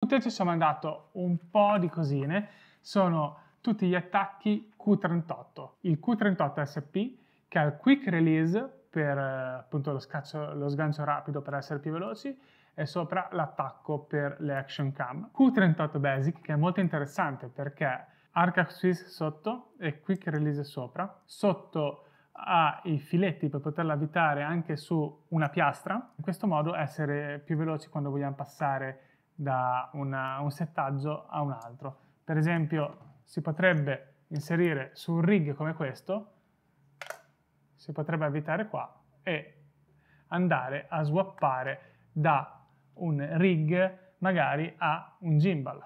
tutte ci sono mandato un po' di cosine, sono tutti gli attacchi Q38. Il Q38 SP che ha il quick release per eh, appunto lo, scaccio, lo sgancio rapido per essere più veloci e sopra l'attacco per le action cam. Q38 Basic che è molto interessante perché Arc Axis sotto e quick release sopra. Sotto ha i filetti per poterla avvitare anche su una piastra, in questo modo essere più veloci quando vogliamo passare da una, un settaggio a un altro. Per esempio si potrebbe inserire su un rig come questo, si potrebbe avvitare qua e andare a swappare da un rig magari a un gimbal.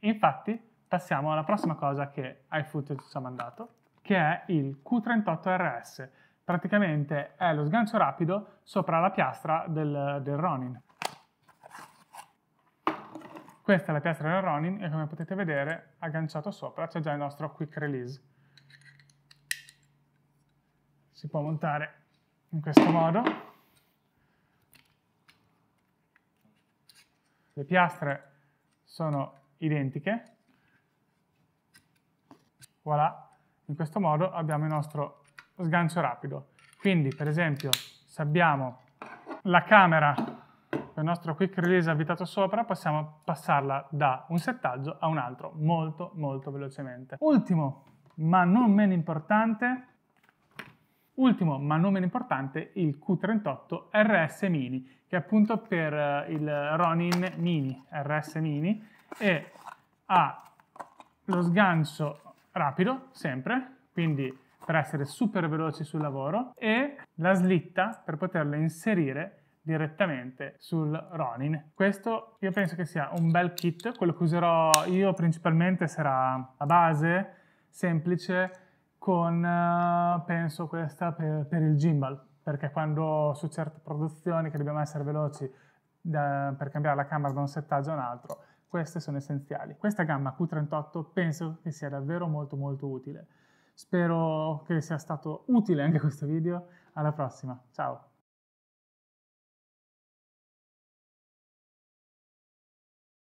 Infatti passiamo alla prossima cosa che iFootage ci ha mandato, che è il Q38RS. Praticamente è lo sgancio rapido sopra la piastra del, del Ronin. Questa è la piastra del Ronin e come potete vedere agganciato sopra c'è già il nostro quick release. Si può montare in questo modo. Le piastre sono identiche. Voilà, in questo modo abbiamo il nostro sgancio rapido. Quindi per esempio se abbiamo la camera il nostro quick release abitato sopra, possiamo passarla da un settaggio a un altro molto molto velocemente. Ultimo, ma non meno importante, ultimo ma non meno importante, il Q38 RS Mini, che è appunto per eh, il Ronin Mini, RS Mini, e ha lo sgancio rapido, sempre, quindi per essere super veloci sul lavoro, e la slitta per poterla inserire direttamente sul Ronin. Questo io penso che sia un bel kit, quello che userò io principalmente sarà la base semplice con eh, penso questa per, per il gimbal perché quando su certe produzioni che dobbiamo essere veloci da, per cambiare la camera da un settaggio a un altro queste sono essenziali. Questa gamma Q38 penso che sia davvero molto molto utile. Spero che sia stato utile anche questo video. Alla prossima, ciao!